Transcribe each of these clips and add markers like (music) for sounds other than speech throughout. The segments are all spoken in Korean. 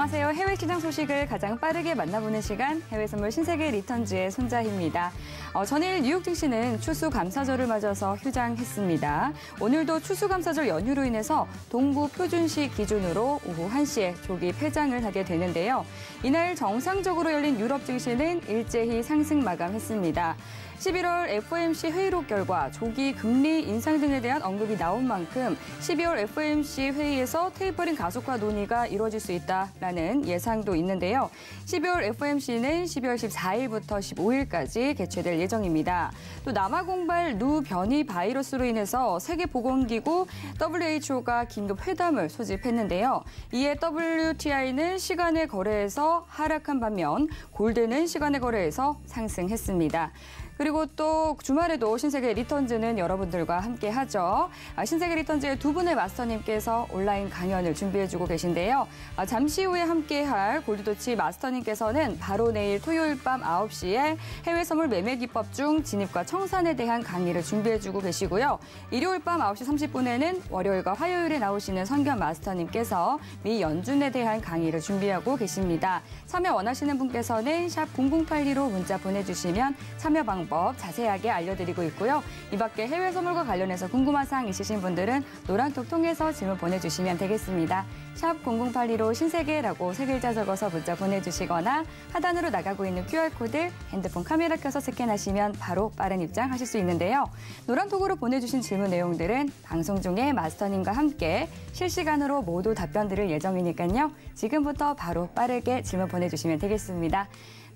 안녕하세요. 해외 시장 소식을 가장 빠르게 만나보는 시간 해외 선물 신세계 리턴즈의 손자희입니다. 어, 전일 뉴욕 증시는 추수 감사절을 맞아서 휴장했습니다. 오늘도 추수 감사절 연휴로 인해서 동부 표준시 기준으로 오후 1시에 조기 폐장을 하게 되는데요. 이날 정상적으로 열린 유럽 증시는 일제히 상승 마감했습니다. 11월 FOMC 회의록 결과 조기 금리 인상 등에 대한 언급이 나온 만큼 12월 FOMC 회의에서 테이퍼링 가속화 논의가 이루어질 수 있다라는 예상도 있는데요. 12월 FOMC는 12월 14일부터 15일까지 개최될 예정입니다. 또 남아 공발 누 변이 바이러스로 인해서 세계 보건기구 WHO가 긴급 회담을 소집했는데요. 이에 WTI는 시간의 거래에서 하락한 반면 골드는 시간의 거래에서 상승했습니다. 그리고 또 주말에도 신세계 리턴즈는 여러분들과 함께 하죠. 아, 신세계 리턴즈의 두 분의 마스터님께서 온라인 강연을 준비해주고 계신데요. 아, 잠시 후에 함께할 골드도치 마스터님께서는 바로 내일 토요일 밤 9시에 해외 선물 매매 기법 중 진입과 청산에 대한 강의를 준비해주고 계시고요. 일요일 밤 9시 30분에는 월요일과 화요일에 나오시는 성견 마스터님께서 미 연준에 대한 강의를 준비하고 계십니다. 참여 원하시는 분께서는 샵 0082로 문자 보내주시면 참여 방법 방법 자세하게 알려드리고 있고요. 이 밖에 해외 선물과 관련해서 궁금한 사항 있으신 분들은 노란톡 통해서 질문 보내주시면 되겠습니다. 샵 0082로 신세계라고 세 글자 적어서 문자 보내주시거나 하단으로 나가고 있는 QR코드 핸드폰 카메라 켜서 스캔하시면 바로 빠른 입장하실 수 있는데요. 노란톡으로 보내주신 질문 내용들은 방송 중에 마스터님과 함께 실시간으로 모두 답변 드릴 예정이니까요. 지금부터 바로 빠르게 질문 보내주시면 되겠습니다.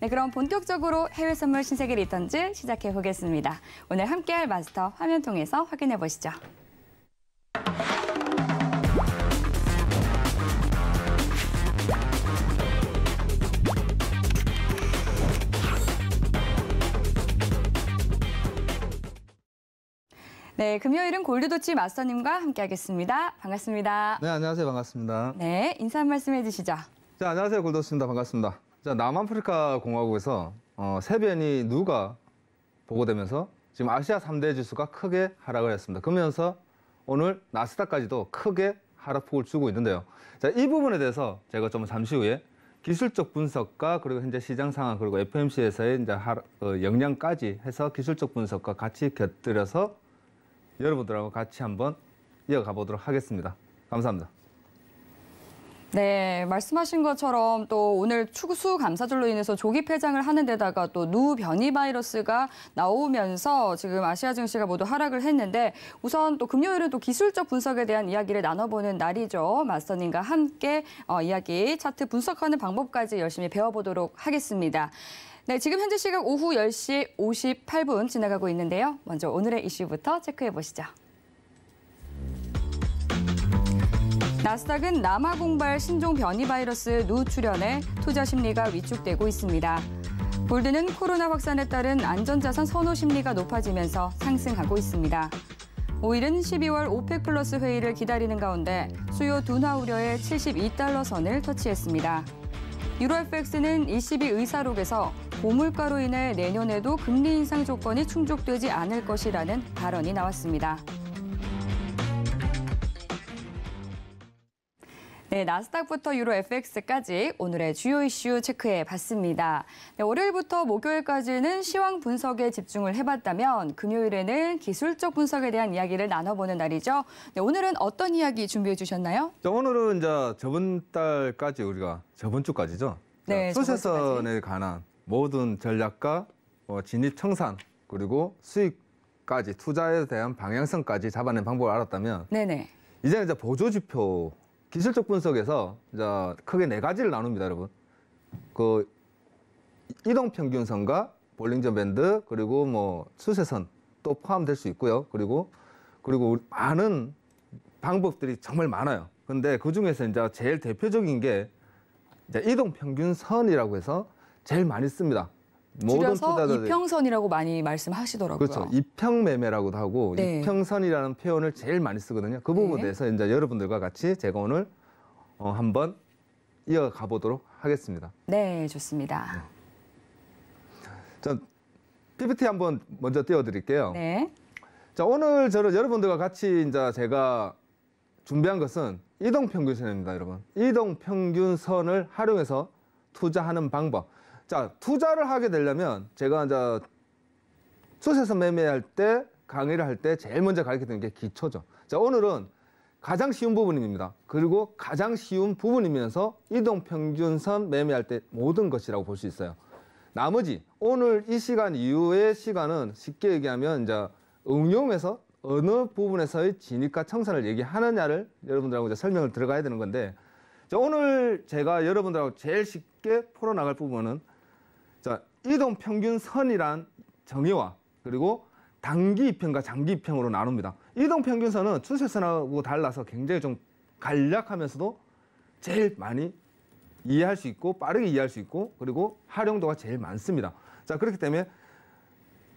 네, 그럼 본격적으로 해외 선물 신세계 리턴즈 시작해 보겠습니다. 오늘 함께할 마스터 화면 통해서 확인해 보시죠. 네, 금요일은 골드도치 마스터님과 함께하겠습니다. 반갑습니다. 네, 안녕하세요. 반갑습니다. 네, 인사 한 말씀 해주시죠. 자, 안녕하세요. 골드도치입니다. 반갑습니다. 자, 남아프리카 공화국에서 어, 세변이 누가 보고되면서 지금 아시아 3대 지수가 크게 하락을 했습니다. 그러면서 오늘 나스닥까지도 크게 하락폭을 주고 있는데요. 자, 이 부분에 대해서 제가 좀 잠시 후에 기술적 분석과 그리고 현재 시장 상황 그리고 FMC에서의 이제 하 어, 영향까지 해서 기술적 분석과 같이 곁들여서 여러분들하고 같이 한번 이어가 보도록 하겠습니다. 감사합니다. 네, 말씀하신 것처럼 또 오늘 축수 감사절로 인해서 조기 폐장을 하는 데다가 또 누 변이 바이러스가 나오면서 지금 아시아 증시가 모두 하락을 했는데 우선 또 금요일은 또 기술적 분석에 대한 이야기를 나눠보는 날이죠. 마스터님과 함께 어, 이야기 차트 분석하는 방법까지 열심히 배워보도록 하겠습니다. 네, 지금 현재 시각 오후 10시 58분 지나가고 있는데요. 먼저 오늘의 이슈부터 체크해 보시죠. 나스닥은 남아 공발 신종 변이 바이러스 누출현에 투자 심리가 위축되고 있습니다. 골드는 코로나 확산에 따른 안전자산 선호 심리가 높아지면서 상승하고 있습니다. 오일은 12월 오펙 플러스 회의를 기다리는 가운데 수요 둔화 우려에 72달러 선을 터치했습니다. 유로 FX는 ECB 의사록에서 고물가로 인해 내년에도 금리 인상 조건이 충족되지 않을 것이라는 발언이 나왔습니다. 네, 나스닥부터 유로 FX까지 오늘의 주요 이슈 체크해 봤습니다. 네, 월요일부터 목요일까지는 시황 분석에 집중을 해봤다면 금요일에는 기술적 분석에 대한 이야기를 나눠보는 날이죠. 네, 오늘은 어떤 이야기 준비해 주셨나요? 오늘은 이제 저번 달까지 우리가 저번 주까지죠. 네, 소세선에 관한 모든 전략과 뭐 진입 청산 그리고 수익까지 투자에 대한 방향성까지 잡아낸 방법을 알았다면 네네. 이제 이제 보조 지표 기술적 분석에서 크게 네 가지를 나눕니다, 여러분. 그 이동 평균선과 볼링전 밴드 그리고 뭐 수세선 또 포함될 수 있고요. 그리고 그리고 많은 방법들이 정말 많아요. 근데 그 중에서 이제 제일 대표적인 게 이동 평균선이라고 해서 제일 많이 씁니다. 줄여서 이평선이라고 많이 말씀하시더라고요. 그렇죠. 이평매매라고도 하고 네. 이평선이라는 표현을 제일 많이 쓰거든요. 그 부분에 네. 대해서 이제 여러분들과 같이 제가 오늘 어, 한번 이어가 보도록 하겠습니다. 네, 좋습니다. 네. 전 PPT 한번 먼저 띄워드릴게요. 네. 자, 오늘 저는 여러분들과 같이 이제 제가 준비한 것은 이동평균선입니다, 여러분. 이동평균선을 활용해서 투자하는 방법. 자, 투자를 하게 되려면 제가 이제 자세서 매매할 때 강의를 할 때 제일 먼저 가르치는 게 기초죠. 자, 오늘은 가장 쉬운 부분입니다. 그리고 가장 쉬운 부분이면서 이동평균선 매매할 때 모든 것이라고 볼 수 있어요. 나머지 오늘 이 시간 이후의 시간은 쉽게 얘기하면 이제 응용에서 어느 부분에서의 진입과 청산을 얘기하느냐를 여러분들하고 이제 설명을 들어가야 되는 건데 자, 오늘 제가 여러분들하고 제일 쉽게 풀어나갈 부분은 이동 평균 선이란 정의와 그리고 단기 평과 장기 평으로 나눕니다. 이동 평균선은 추세선하고 달라서 굉장히 좀 간략하면서도 제일 많이 이해할 수 있고 빠르게 이해할 수 있고 그리고 활용도가 제일 많습니다. 자 그렇기 때문에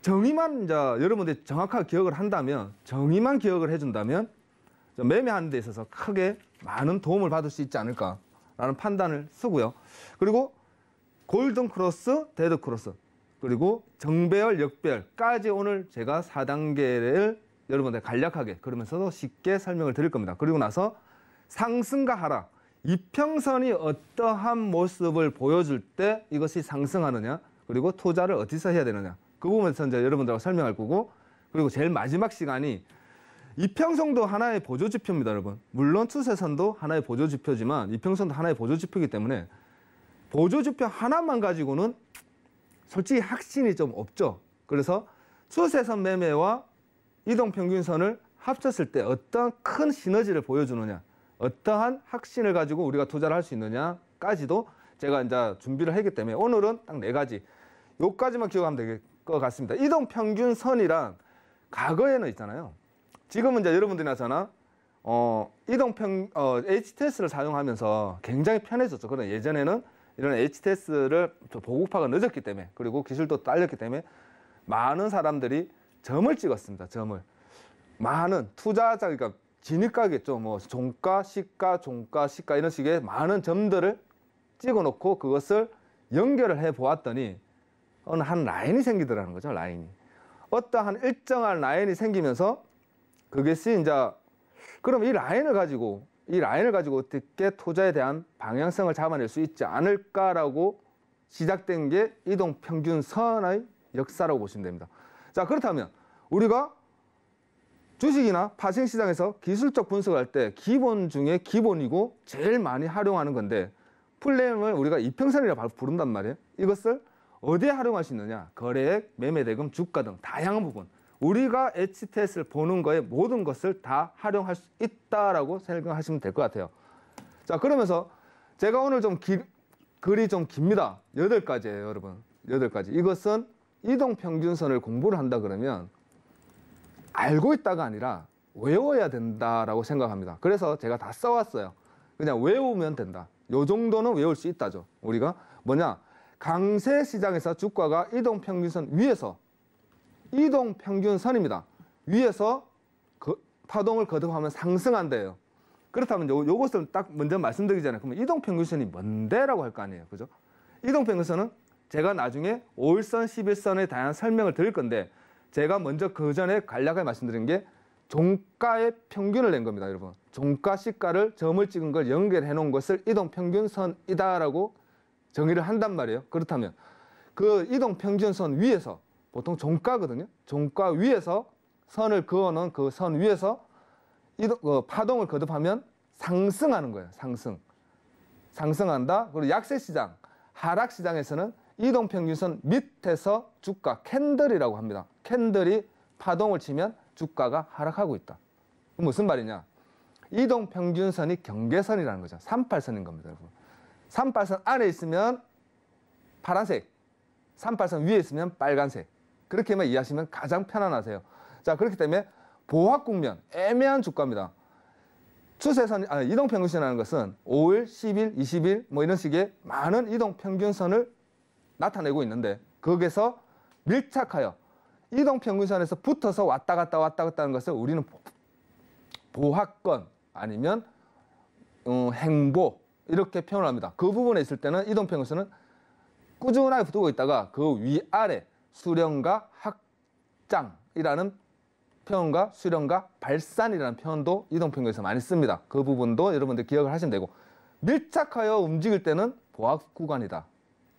정의만 자 여러분들이 정확하게 기억을 한다면 정의만 기억을 해준다면 매매하는 데 있어서 크게 많은 도움을 받을 수 있지 않을까라는 판단을 쓰고요. 그리고 골든 크로스, 데드 크로스, 그리고 정배열, 역배열까지 오늘 제가 4단계를 여러분들 간략하게 그러면서도 쉽게 설명을 드릴 겁니다. 그리고 나서 상승과 하락, 이평선이 어떠한 모습을 보여줄 때 이것이 상승하느냐, 그리고 투자를 어디서 해야 되느냐. 그 부분에서 이제 여러분들하고 설명할 거고, 그리고 제일 마지막 시간이 이평선도 하나의 보조지표입니다, 여러분. 물론 추세선도 하나의 보조지표지만 이평선도 하나의 보조지표이기 때문에 보조주표 하나만 가지고는 솔직히 확신이 좀 없죠. 그래서 추세선 매매와 이동평균선을 합쳤을 때 어떤 큰 시너지를 보여주느냐, 어떠한 확신을 가지고 우리가 투자를 할 수 있느냐까지도 제가 이제 준비를 했기 때문에 오늘은 딱 네 가지, 요까지만 기억하면 될 것 같습니다. 이동평균선이란 과거에는 있잖아요. 지금은 이제 여러분들이나 저나 어, 이동평, 어, HTS를 사용하면서 굉장히 편해졌죠. 그런 예전에는 이런 HTS를 보급화가 늦었기 때문에 그리고 기술도 딸렸기 때문에 많은 사람들이 점을 찍었습니다. 점을 많은 투자자 그러니까 진입가겠죠. 뭐 종가, 시가, 종가, 시가 이런 식의 많은 점들을 찍어놓고 그것을 연결을 해 보았더니 어느 한 라인이 생기더라는 거죠. 라인이 어떠한 일정한 라인이 생기면서 그것이 이제 그럼 이 라인을 가지고 이 라인을 가지고 어떻게 투자에 대한 방향성을 잡아낼 수 있지 않을까라고 시작된 게 이동 평균선의 역사라고 보시면 됩니다. 자 그렇다면 우리가 주식이나 파생시장에서 기술적 분석할 을때 기본 중에 기본이고 제일 많이 활용하는 건데 플레임을 우리가 이평선이라 고 부른단 말이에요. 이것을 어디에 활용할 수 있느냐 거래액, 매매대금, 주가 등 다양한 부분 우리가 h 테스를 보는 거에 모든 것을 다 활용할 수 있다라고 생각하시면 될 것 같아요. 자, 그러면서 제가 오늘 좀 기, 글이 좀 깁니다. 여덟 가지예요, 여러분. 여덟 가지. 이것은 이동 평균선을 공부를 한다 그러면 알고 있다가 아니라 외워야 된다라고 생각합니다. 그래서 제가 다 써왔어요. 그냥 외우면 된다. 요 정도는 외울 수 있다죠. 우리가 뭐냐 강세 시장에서 주가가 이동 평균선 위에서 이동 평균선입니다. 위에서 그 파동을 거듭하면 상승한대요. 그렇다면 요, 요것을 딱 먼저 말씀드리기 전에 그러면 이동 평균선이 뭔데라고 할 거 아니에요. 그죠? 이동 평균선은 제가 나중에 5일선, 11선에 대한 설명을 드릴 건데 제가 먼저 그 전에 간략하게 말씀드린 게 종가의 평균을 낸 겁니다, 여러분. 종가 시가를 점을 찍은 걸 연결해 놓은 것을 이동 평균선이다라고 정의를 한단 말이에요. 그렇다면 그 이동 평균선 위에서 보통 종가거든요. 종가 위에서 선을 그어놓은 그 선 위에서 이동, 어, 파동을 거듭하면 상승하는 거예요. 상승. 상승한다. 그리고 약세 시장, 하락 시장에서는 이동 평균선 밑에서 주가 캔들이라고 합니다. 캔들이 파동을 치면 주가가 하락하고 있다. 무슨 말이냐? 이동 평균선이 경계선이라는 거죠. 38선인 겁니다, 여러분. 38선 안에 있으면 파란색, 38선 위에 있으면 빨간색. 그렇게만 이해하시면 가장 편안하세요. 자, 그렇기 때문에 보합 국면, 애매한 주가입니다. 추세선, 아, 이동평균선이라는 것은 5일, 10일, 20일 뭐 이런 식의 많은 이동평균선을 나타내고 있는데 거기서 밀착하여 이동평균선에서 붙어서 왔다 갔다 왔다 갔다 하는 것을 우리는 보합권 아니면 음, 행보 이렇게 표현합니다. 그 부분에 있을 때는 이동평균선은 꾸준하게 붙고 있다가 그 위아래 수련과 학장이라는 표현과 수련과 발산이라는 표현도 이동평균에서 많이 씁니다. 그 부분도 여러분들 기억을 하시면 되고 밀착하여 움직일 때는 보합 구간이다.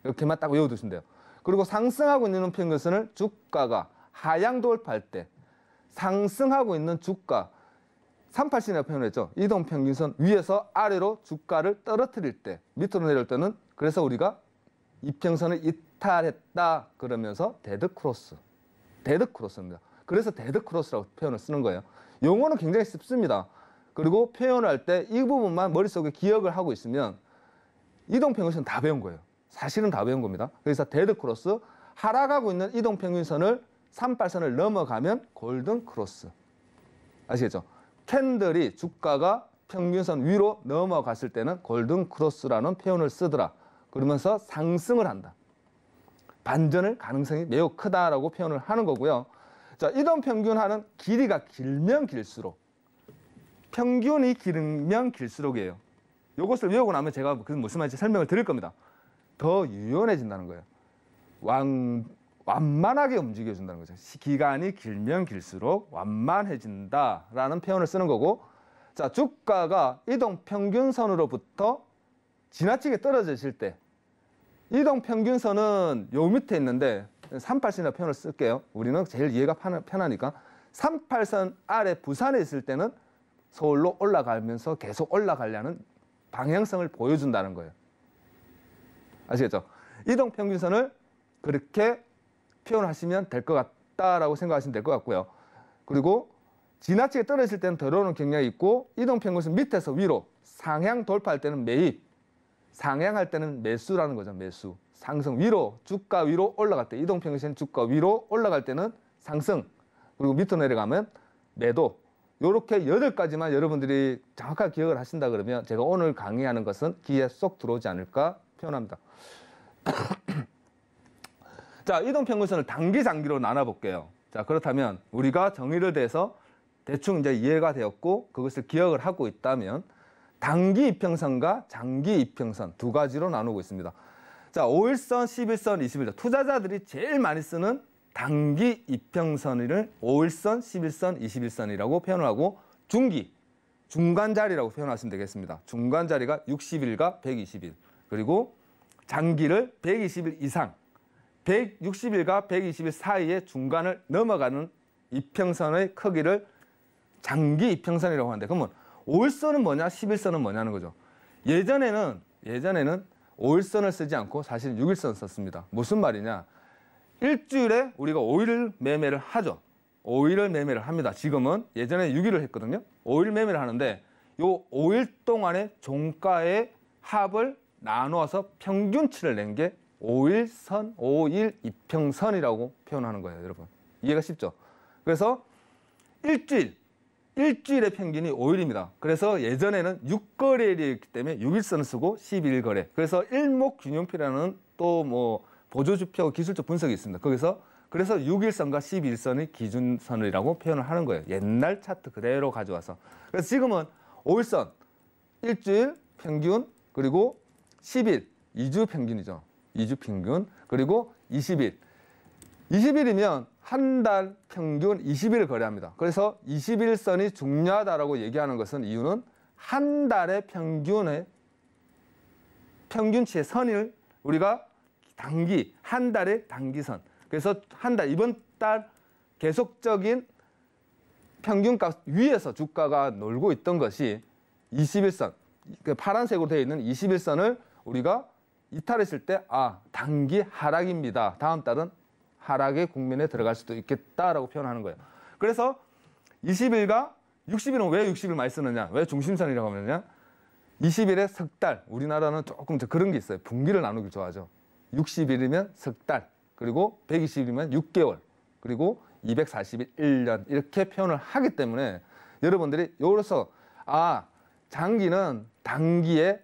이렇게만 딱 외워두시면 돼요. 그리고 상승하고 있는 평균선을 주가가 하향 돌파할 때 상승하고 있는 주가 3 8신이라고 표현했죠. 이동평균선 위에서 아래로 주가를 떨어뜨릴 때 밑으로 내릴 때는 그래서 우리가 입평선을 이탈했다 그러면서 데드 크로스, 데드 크로스입니다. 그래서 데드 크로스라고 표현을 쓰는 거예요. 용어는 굉장히 쉽습니다 그리고 표현할 때 이 부분만 머릿속에 기억을 하고 있으면 이동평균선 다 배운 거예요. 사실은 다 배운 겁니다. 그래서 데드 크로스, 하락하고 있는 이동평균선을 3 8선을 넘어가면 골든 크로스. 아시겠죠? 캔들이 주가가 평균선 위로 넘어갔을 때는 골든 크로스라는 표현을 쓰더라. 그러면서 상승을 한다. 반전을 가능성이 매우 크다라고 표현을 하는 거고요. 자, 이동 평균하는 길이가 길면 길수록 평균이 길면 길수록이에요. 이것을 외우고 나면 제가 그 무슨 말인지 설명을 드릴 겁니다. 더 유연해진다는 거예요. 완, 완만하게 움직여준다는 거죠. 기간이 길면 길수록 완만해진다라는 표현을 쓰는 거고, 자, 주가가 이동 평균선으로부터 지나치게 떨어졌을 때 이동 평균선은 요 밑에 있는데 38선이라 표현을 쓸게요. 우리는 제일 이해가 편하니까 38선 아래 부산에 있을 때는 서울로 올라가면서 계속 올라가려는 방향성을 보여준다는 거예요. 아시겠죠? 이동 평균선을 그렇게 표현하시면 될 것 같다라고 생각하시면 될 것 같고요. 그리고 지나치게 떨어질 때는 들어오는 경향이 있고 이동 평균선 밑에서 위로 상향 돌파할 때는 매입 상향할 때는 매수라는 거죠. 매수. 상승 위로 주가 위로 올라갈 때 이동 평균 주가 위로 올라갈 때는 상승. 그리고 밑으로 내려가면 매도. 요렇게 여덟 가지만 여러분들이 정확하게 기억을 하신다 그러면 제가 오늘 강의하는 것은 귀에 쏙 들어오지 않을까 표현합니다. (coughs) 자, 이동 평균선을 단기 장기로 나눠 볼게요. 자, 그렇다면 우리가 정의를 대해서 대충 이제 이해가 되었고 그것을 기억을 하고 있다면 단기 이평선과 장기 이평선 두 가지로 나누고 있습니다. 자, 5일선, 11선, 21선. 투자자들이 제일 많이 쓰는 단기 이평선을 5일선, 11선, 21선이라고 표현하고 중기, 중간 자리라고 표현하시면 되겠습니다. 중간 자리가 60일과 120일. 그리고 장기를 120일 이상, 160일과 120일 사이에 중간을 넘어가는 이평선의 크기를 장기 이평선이라고 하는데 그러면 올선은 뭐냐, 11선은 뭐냐는 거죠. 예전에는 예전에는 5일선을 쓰지 않고 사실 은 6일선 썼습니다. 무슨 말이냐? 일주일에 우리가 5일 매매를 하죠. 5일을 매매를 합니다. 지금은 예전에 6일을 했거든요. 5일 매매를 하는데 요 5일 동안의 종가의 합을 나누어서 평균치를 낸 게 5일선, 5일 입평선이라고 표현하는 거예요, 여러분. 이해가 쉽죠? 그래서 일주일 일주일의 평균이 5일입니다. 그래서 예전에는 6거래일이었기 때문에 6일선을 쓰고 12일거래. 그래서 일목균형표라는 또 뭐 보조지표 기술적 분석이 있습니다. 거기서 그래서 6일선과 12일선이 기준선이라고 표현을 하는 거예요. 옛날 차트 그대로 가져와서. 그래서 지금은 5일선, 일주일 평균, 그리고 10일, 2주 평균이죠. 2주 평균, 그리고 20일. 20일이면 한달 평균 2 0일 거래합니다. 그래서 20일선이 중요하다라고 얘기하는 것은 이유는 한 달의 평균의 평균치의 선을 우리가 단기 한 달의 단기선. 그래서 한 달 이번 달 계속적인 평균값 위에서 주가가 놀고 있던 것이 21선. 그 파란색으로 되어 있는 21선을 우리가 이탈했을 때 아, 단기 하락입니다. 다음 달은 하락의 국면에 들어갈 수도 있겠다라고 표현하는 거예요. 그래서 20일과 60일은 왜 60일 많이 쓰느냐? 왜 중심선이라고 하느냐? 20일에 석 달. 우리나라는 조금 그런 게 있어요. 분기를 나누기 좋아하죠. 60일이면 석 달. 그리고 120일이면 6개월. 그리고 240일 1년 이렇게 표현을 하기 때문에 여러분들이 요로서 아, 장기는 단기에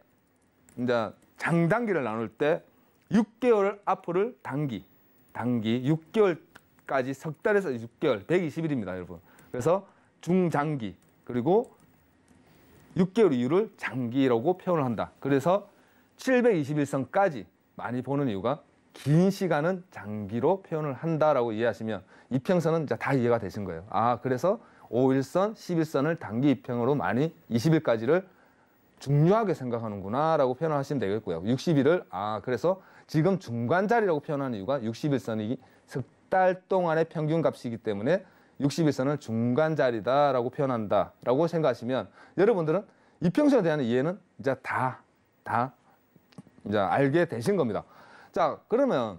이제 장단기를 나눌 때 6개월 앞으로를 단기, 단기 6개월까지 석 달에서 6개월 120일입니다, 여러분. 그래서 중장기 그리고 6개월 이후를 장기라고 표현을 한다. 그래서 721선까지 많이 보는 이유가 긴 시간은 장기로 표현을 한다라고 이해하시면 이평선은 다 이해가 되신 거예요. 아, 그래서 5일선, 11선을 단기 이평으로 많이 20일까지를 중요하게 생각하는구나라고 표현하시면 되겠고요. 60일을 아, 그래서 지금 중간 자리라고 표현하는 이유가 61선이 석 달 동안의 평균 값이기 때문에 61선을 중간 자리다라고 표현한다라고 생각하시면 여러분들은 이평선에 대한 이해는 이제 다, 다 이제 알게 되신 겁니다. 자, 그러면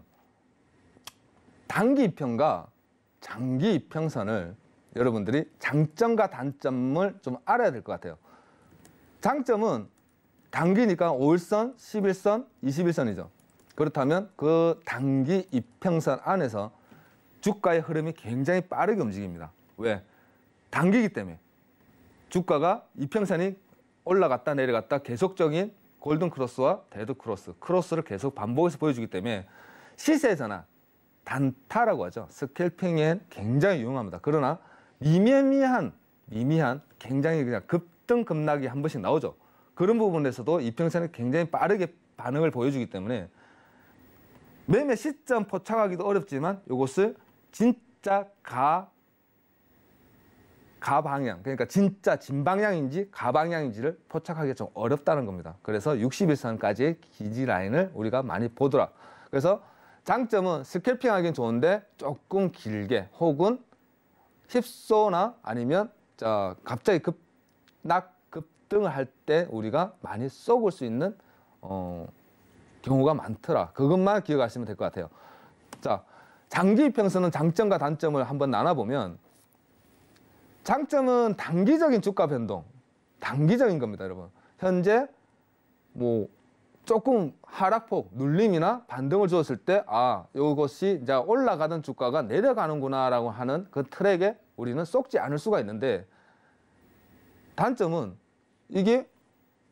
단기 이평과 장기 이평선을 여러분들이 장점과 단점을 좀 알아야 될 것 같아요. 장점은 단기니까 5일선, 11선, 21선이죠. 그렇다면 그 단기 이평선 안에서 주가의 흐름이 굉장히 빠르게 움직입니다. 왜? 단기기 이 때문에. 주가가 이평선이 올라갔다 내려갔다 계속적인 골든 크로스와 데드 크로스, 크로스를 계속 반복해서 보여주기 때문에 시세 에서나 단타라고 하죠. 스캘핑엔 굉장히 유용합니다. 그러나 미미한, 미미한 굉장히 그냥 급등 급락이 한 번씩 나오죠. 그런 부분에서도 이평선이 굉장히 빠르게 반응을 보여주기 때문에 매매 시점 포착하기도 어렵지만 이것을 진짜 가, 가방향, 그러니까 진짜 진방향인지 가방향인지를 포착하기가 좀 어렵다는 겁니다. 그래서 61선까지의 기지 라인을 우리가 많이 보더라. 그래서 장점은 스캘핑하기는 좋은데 조금 길게 혹은 힙소나 아니면 자 갑자기 급 낙, 급등을 할 때 우리가 많이 쏘을 수 있는 어 경우가 많더라. 그것만 기억하시면 될 것 같아요. 자, 장기 평선은 장점과 단점을 한번 나눠보면 장점은 단기적인 주가 변동, 단기적인 겁니다, 여러분. 현재 뭐 조금 하락폭, 눌림이나 반등을 주었을 때, 아, 이것이 이제 올라가던 주가가 내려가는구나라고 하는 그 트랙에 우리는 쏙지 않을 수가 있는데, 단점은 이게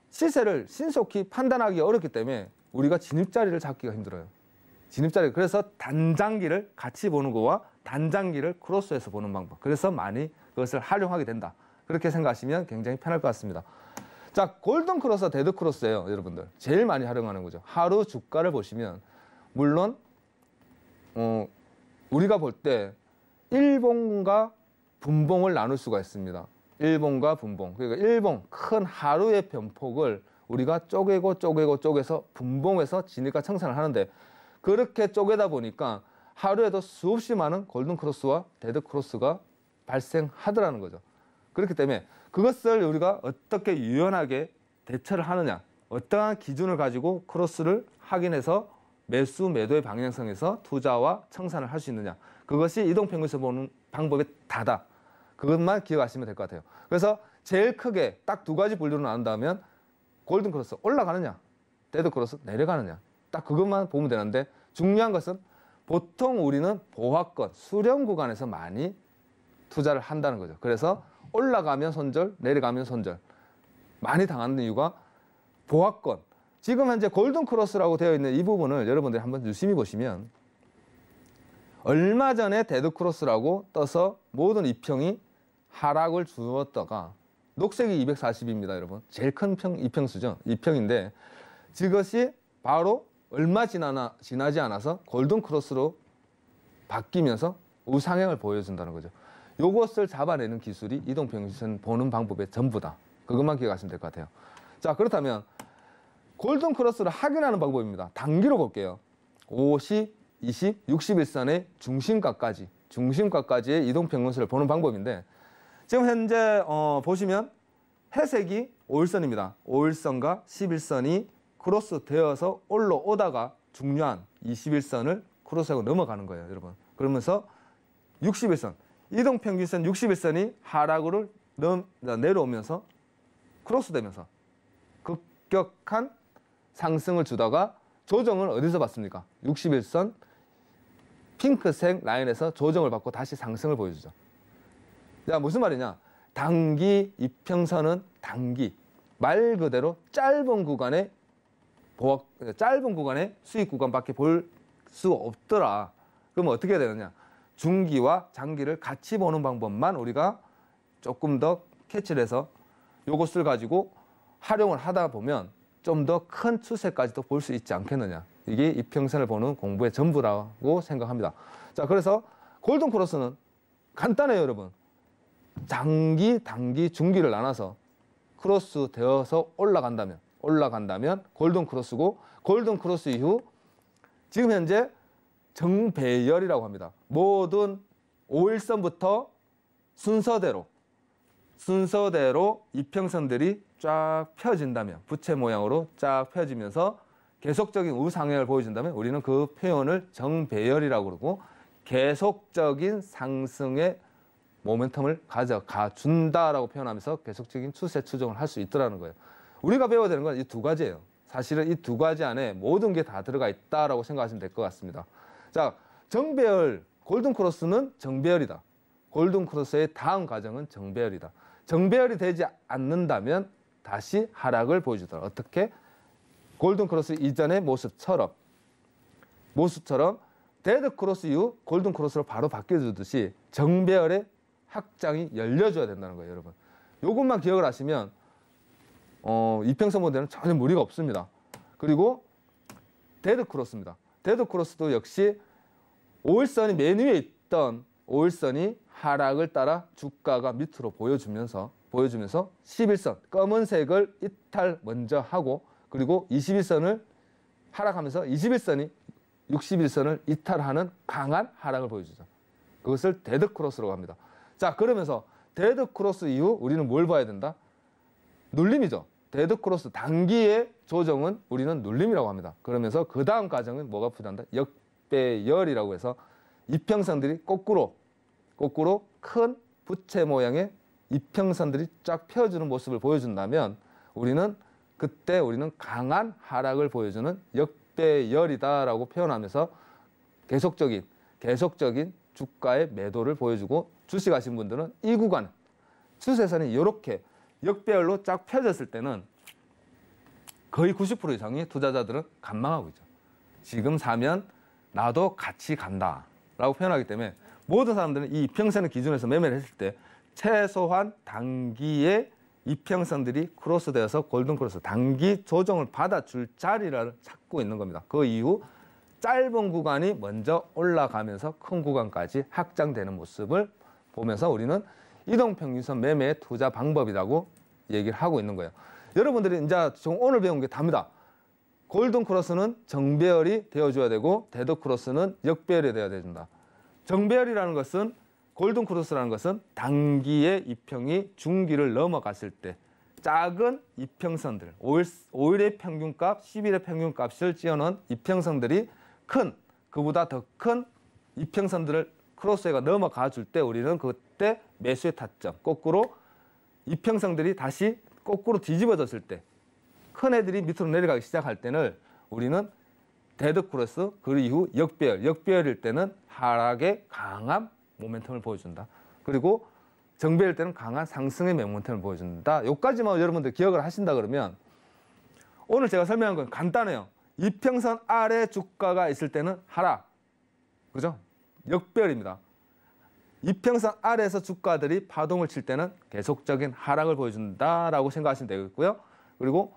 시세를 신속히 판단하기 어렵기 때문에 우리가 진입자리를 잡기가 힘들어요. 진입자리. 그래서 단장기를 같이 보는 거와 단장기를 크로스해서 보는 방법. 그래서 많이 그것을 활용하게 된다. 그렇게 생각하시면 굉장히 편할 것 같습니다. 자, 골든 크로스와 데드 크로스예요, 여러분들. 제일 많이 활용하는 거죠. 하루 주가를 보시면 물론 어, 우리가 볼 때 일봉과 분봉을 나눌 수가 있습니다. 일봉과 분봉. 그러니까 일봉 큰 하루의 변폭을 우리가 쪼개고 쪼개고 쪼개서 분봉해서 진흙과 청산을 하는데 그렇게 쪼개다 보니까 하루에도 수없이 많은 골든 크로스와 데드 크로스가 발생하더라는 거죠. 그렇기 때문에 그것을 우리가 어떻게 유연하게 대처를 하느냐, 어떠한 기준을 가지고 크로스를 확인해서 매수 매도의 방향성에서 투자와 청산을 할 수 있느냐. 그것이 이동평균에서 보는 방법의 다다. 그것만 기억하시면 될 것 같아요. 그래서 제일 크게 딱 두 가지 분류로 나눈다면 골든 크로스 올라가느냐, 데드 크로스 내려가느냐. 딱 그것만 보면 되는데 중요한 것은 보통 우리는 보합권, 수령 구간에서 많이 투자를 한다는 거죠. 그래서 올라가면 손절, 내려가면 손절. 많이 당하는 이유가 보합권. 지금 현재 골든 크로스라고 되어 있는 이 부분을 여러분들이 한번 유심히 보시면 얼마 전에 데드 크로스라고 떠서 모든 이평이 하락을 주었다가 녹색이 240입니다, 여러분. 제일 큰 평, 이평수죠. 이평인데 이것이 바로 얼마 지나나, 지나지 않아서 골든 크로스로 바뀌면서 우상향을 보여준다는 거죠. 요것을 잡아내는 기술이 이동평균선 보는 방법의 전부다. 그것만 기억하시면 될 것 같아요. 자, 그렇다면 골든 크로스를 확인하는 방법입니다. 단기로 볼게요. 50, 20, 61선의 중심가까지, 중심가까지의 이동평균선을 보는 방법인데 지금 현재 어, 보시면 회색이 5일선입니다. 5일선과 11선이 크로스되어서 올라오다가 중요한 21선을 크로스하고 넘어가는 거예요, 여러분. 그러면서 61선, 이동평균선 61선이 하락으로 넘, 내려오면서 크로스되면서 급격한 상승을 주다가 조정을 어디서 받습니까? 61선 핑크색 라인에서 조정을 받고 다시 상승을 보여주죠. 자, 무슨 말이냐? 단기 입평선은 단기 말 그대로 짧은 구간에 보합 짧은 구간에 수익 구간밖에 볼 수 없더라. 그럼 어떻게 되느냐? 중기와 장기를 같이 보는 방법만 우리가 조금 더 캐치를 해서 요것을 가지고 활용을 하다 보면 좀 더 큰 추세까지도 볼 수 있지 않겠느냐. 이게 이평선을 보는 공부의 전부라고 생각합니다. 자, 그래서 골든 크로스는 간단해요, 여러분. 장기, 단기, 중기를 나눠서 크로스 되어서 올라간다면 올라간다면 골든 크로스고 골든 크로스 이후 지금 현재 정배열이라고 합니다. 모든 5일선부터 순서대로 순서대로 이평선들이 쫙 펴진다면 부채 모양으로 쫙 펴지면서 계속적인 우상향을 보여준다면 우리는 그 표현을 정배열이라고 그러고 계속적인 상승의 모멘텀을 가져가 준다라고 표현하면서 계속적인 추세 추정을 할 수 있더라는 거예요. 우리가 배워야 되는 건 이 두 가지예요. 사실은 이 두 가지 안에 모든 게 다 들어가 있다라고 생각하시면 될 것 같습니다. 자, 정배열 골든 크로스는 정배열이다. 골든 크로스의 다음 과정은 정배열이다. 정배열이 되지 않는다면 다시 하락을 보여주더라. 어떻게? 골든 크로스 이전의 모습처럼 모습처럼 데드 크로스 이후 골든 크로스로 바로 바뀌어주듯이 정배열의 확장이 열려줘야 된다는 거예요, 여러분. 요것만 기억을 하시면 어, 이평선 모델은 전혀 무리가 없습니다. 그리고 데드 크로스입니다. 데드 크로스도 역시 오일선이 맨 위에 있던 오일선이 하락을 따라 주가가 밑으로 보여주면서 보여주면서 11선 검은색을 이탈 먼저 하고 그리고 21선을 하락하면서 21선이 61선을 이탈하는 강한 하락을 보여주죠. 그것을 데드 크로스라고 합니다. 자 그러면서 데드 크로스 이후 우리는 뭘 봐야 된다? 눌림이죠. 데드 크로스 단기의 조정은 우리는 눌림이라고 합니다. 그러면서 그 다음 과정은 뭐가 필요한다? 역배열이라고 해서 이평선들이 거꾸로 거꾸로 큰 부채 모양의 이평선들이 쫙 펴주는 모습을 보여준다면 우리는 그때 우리는 강한 하락을 보여주는 역배열이다라고 표현하면서 계속적인 계속적인 주가의 매도를 보여주고 주식하신 분들은 이 구간 주세선이 이렇게 역배열로 쫙 펴졌을 때는 거의 90% 이상의 투자자들은 간망하고 있죠. 지금 사면 나도 같이 간다 라고 표현하기 때문에 모든 사람들은 이 이평선을 기준에서 매매를 했을 때 최소한 단기에 이평선들이 크로스되어서 골든크로스 단기 조정을 받아줄 자리를 찾고 있는 겁니다. 그 이후 짧은 구간이 먼저 올라가면서 큰 구간까지 확장되는 모습을 보면서 우리는 이동평균선 매매 투자 방법이라고 얘기를 하고 있는 거예요. 여러분들이 이제 오늘 배운 게 답니다. 골든 크로스는 정배열이 되어줘야 되고 데드 크로스는 역배열이 되어야 된다. 정배열이라는 것은 골든 크로스라는 것은 단기의 이평이 중기를 넘어갔을 때 작은 이평선들, 5일, 의 평균값, 10일의 평균값을 찌어놓은 이평선들이 큰, 그보다 더 큰 이평선들을 크로스가 넘어가 줄 때 우리는 그때 매수의 타점 거꾸로 이평상들이 다시 거꾸로 뒤집어졌을 때 큰 애들이 밑으로 내려가기 시작할 때는 우리는 데드 크로스 그 이후 역배열 역배열일 때는 하락의 강한 모멘텀을 보여준다 그리고 정배일 때는 강한 상승의 모멘텀을 보여준다 요까지만 여러분들 기억을 하신다 그러면 오늘 제가 설명한 건 간단해요 이평선 아래 주가가 있을 때는 하락 그죠 역별입니다. 이평선 아래에서 주가들이 파동을 칠 때는 계속적인 하락을 보여준다라고 생각하시면 되겠고요. 그리고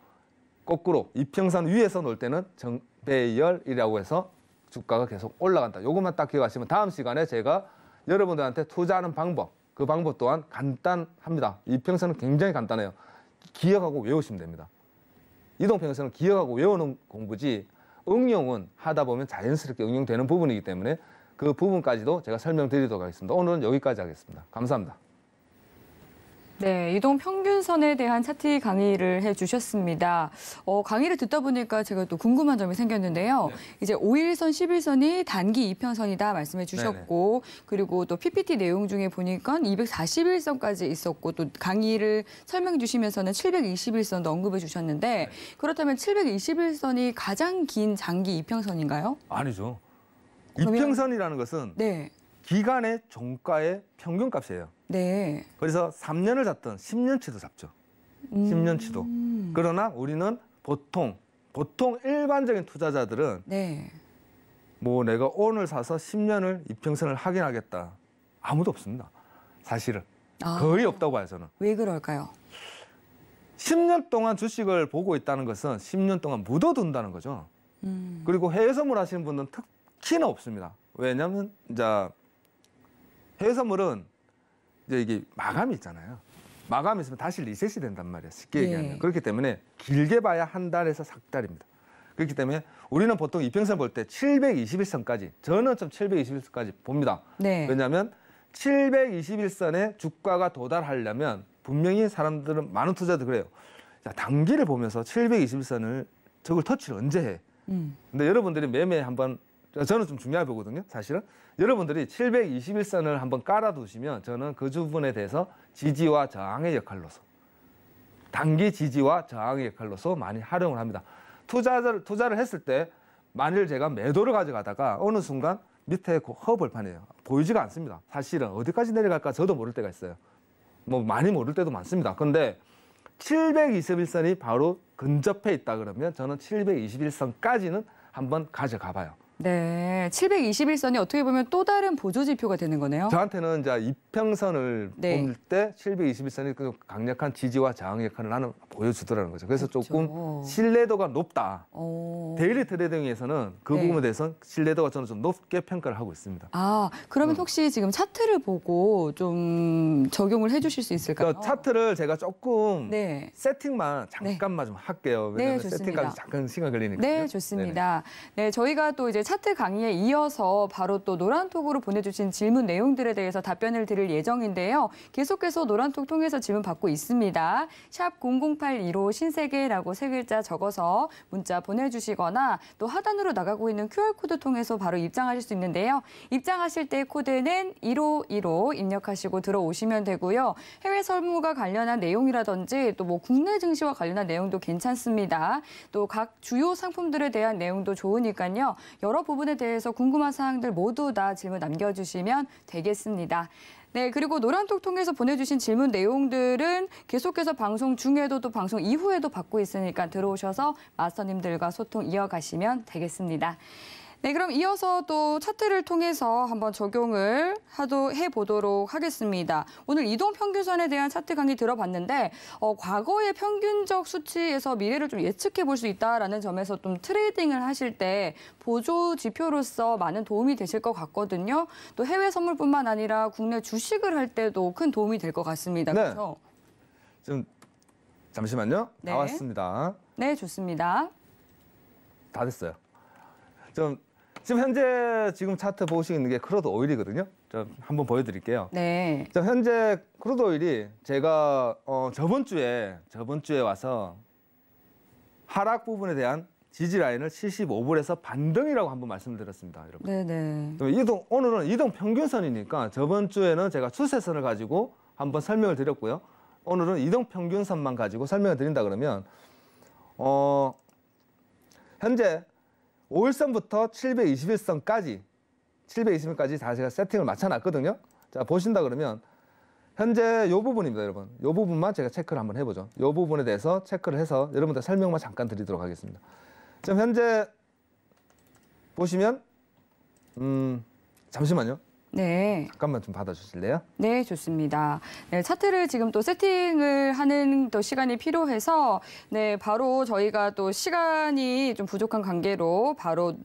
거꾸로 이평선 위에서 놀 때는 정배열이라고 해서 주가가 계속 올라간다. 이것만 딱 기억하시면 다음 시간에 제가 여러분들한테 투자하는 방법, 그 방법 또한 간단합니다. 이평선은 굉장히 간단해요. 기억하고 외우시면 됩니다. 이동평선은 기억하고 외우는 공부지 응용은 하다 보면 자연스럽게 응용되는 부분이기 때문에 그 부분까지도 제가 설명드리도록 하겠습니다. 오늘은 여기까지 하겠습니다. 감사합니다. 네, 이동 평균선에 대한 차트 강의를 해주셨습니다. 어, 강의를 듣다 보니까 제가 또 궁금한 점이 생겼는데요. 네. 이제 5일선, 11선이 단기 2편선이다 말씀해 네, 주셨고 네, 네. 그리고 또 PPT 내용 중에 보니까 241선까지 있었고 또 강의를 설명해 주시면서는 721선도 언급해 주셨는데 네. 그렇다면 721선이 가장 긴 장기 2편선인가요? 아니죠. 이평선이라는 것은 네. 기간의 종가의 평균값이에요. 네. 그래서 3년을 잡던 10년치도 잡죠. 음. 10년치도. 그러나 우리는 보통 보통 일반적인 투자자들은 네. 뭐 내가 오늘 사서 10년을 이평선을 확인하겠다. 아무도 없습니다. 사실은 아. 거의 없다고 봐요 저는. 왜 그럴까요? 10년 동안 주식을 보고 있다는 것은 10년 동안 묻어둔다는 거죠. 음. 그리고 해외 선물 하시는 분은 들 특, 키는 없습니다. 왜냐하면 이제 해외선물은 이제 이게 마감이 있잖아요. 마감이 있으면 다시 리셋이 된단 말이에요. 쉽게 예. 얘기하면. 예. 그렇기 때문에 길게 봐야 한 달에서 석 달입니다. 그렇기 때문에 우리는 보통 이평선 볼 때 721선까지 저는 좀 721선까지 봅니다. 네. 왜냐하면 721선에 주가가 도달하려면 분명히 사람들은 많은 투자도 그래요. 자, 단기를 보면서 721선을 저걸 터치를 언제 해? 음. 근데 여러분들이 매매 한번 저는 좀중요해 보거든요. 사실은 여러분들이 721선을 한번 깔아두시면 저는 그 부분에 대해서 지지와 저항의 역할로서 단기 지지와 저항의 역할로서 많이 활용을 합니다. 투자를 투자를 했을 때 만일 제가 매도를 가져가다가 어느 순간 밑에 그 허벌판이에요. 보이지가 않습니다. 사실은 어디까지 내려갈까 저도 모를 때가 있어요. 뭐 많이 모를 때도 많습니다. 근데 721선이 바로 근접해 있다 그러면 저는 721선까지는 한번 가져가 봐요. 네, 721선이 어떻게 보면 또 다른 보조지표가 되는 거네요. 저한테는 이제 이평선을 네. 볼때 721선이 그 강력한 지지와 저항 역할을 하는 보여주더라는 거죠. 그래서 그렇죠. 조금 신뢰도가 높다. 오. 데일리 트레딩에서는그 네. 부분에 대해서 신뢰도가 저는 좀 높게 평가를 하고 있습니다. 아, 그러면 음. 혹시 지금 차트를 보고 좀 적용을 해주실 수 있을까요? 그러니까 차트를 제가 조금 네. 세팅만 네. 잠깐만 좀 할게요. 네, 왜냐하면 세팅까지 잠깐 시간 걸리니까. 네, 좋습니다. 네네. 네, 저희가 또 이제 차트 강의에 이어서 바로 또 노란톡으로 보내주신 질문 내용들에 대해서 답변을 드릴 예정인데요. 계속해서 노란톡 통해서 질문 받고 있습니다. 샵 0081로 신세계라고 세 글자 적어서 문자 보내주시거나 또 하단으로 나가고 있는 QR코드 통해서 바로 입장하실 수 있는데요. 입장하실 때 코드는 1515 입력하시고 들어오시면 되고요. 해외 설무가 관련한 내용이라든지 또 뭐 국내 증시와 관련한 내용도 괜찮습니다. 또 각 주요 상품들에 대한 내용도 좋으니까요. 여러 여러 부분에 대해서 궁금한 사항들 모두 다 질문 남겨주시면 되겠습니다. 네, 그리고 노란톡 통해서 보내주신 질문 내용들은 계속해서 방송 중에도 또 방송 이후에도 받고 있으니까 들어오셔서 마스터님들과 소통 이어가시면 되겠습니다. 네, 그럼 이어서 또 차트를 통해서 한번 적용을 하도 해보도록 하겠습니다. 오늘 이동 평균선에 대한 차트 강의 들어봤는데 어, 과거의 평균적 수치에서 미래를 좀 예측해 볼 수 있다라는 점에서 좀 트레이딩을 하실 때 보조 지표로서 많은 도움이 되실 것 같거든요. 또 해외 선물뿐만 아니라 국내 주식을 할 때도 큰 도움이 될 것 같습니다. 네. 그렇죠? 지금 잠시만요. 네. 다 왔습니다. 네, 좋습니다. 다 됐어요. 좀 지금 현재 지금 차트 보시는 게 크루드 오일이거든요. 좀 한번 보여드릴게요. 네. 자, 현재 크루드 오일이 제가 어, 저번 주에 저번 주에 와서 하락 부분에 대한 지지 라인을 75불에서 반등이라고 한번 말씀드렸습니다, 여러분. 네네. 또 네. 이동 오늘은 이동 평균선이니까 저번 주에는 제가 추세선을 가지고 한번 설명을 드렸고요. 오늘은 이동 평균선만 가지고 설명을 드린다 그러면 어 현재 5일선부터 721선까지 721선까지 다 제가 세팅을 맞춰놨거든요. 자 보신다 그러면 현재 요 부분입니다, 여러분. 요 부분만 제가 체크를 한번 해보죠. 요 부분에 대해서 체크를 해서 여러분들 설명만 잠깐 드리도록 하겠습니다. 지금 현재 보시면 음 잠시만요. 네. 잠깐만 좀 받아주실래요? 네, 좋습니다. 네, 차트를 지금 또 세팅을 하는 또 시간이 필요해서 네, 바로 저희가 또 시간이 좀 부족한 관계로 바로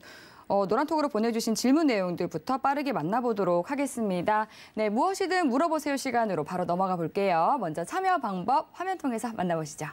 어, 노란톡으로 보내주신 질문 내용들부터 빠르게 만나보도록 하겠습니다. 네, 무엇이든 물어보세요 시간으로 바로 넘어가 볼게요. 먼저 참여 방법 화면 통해서 만나보시죠.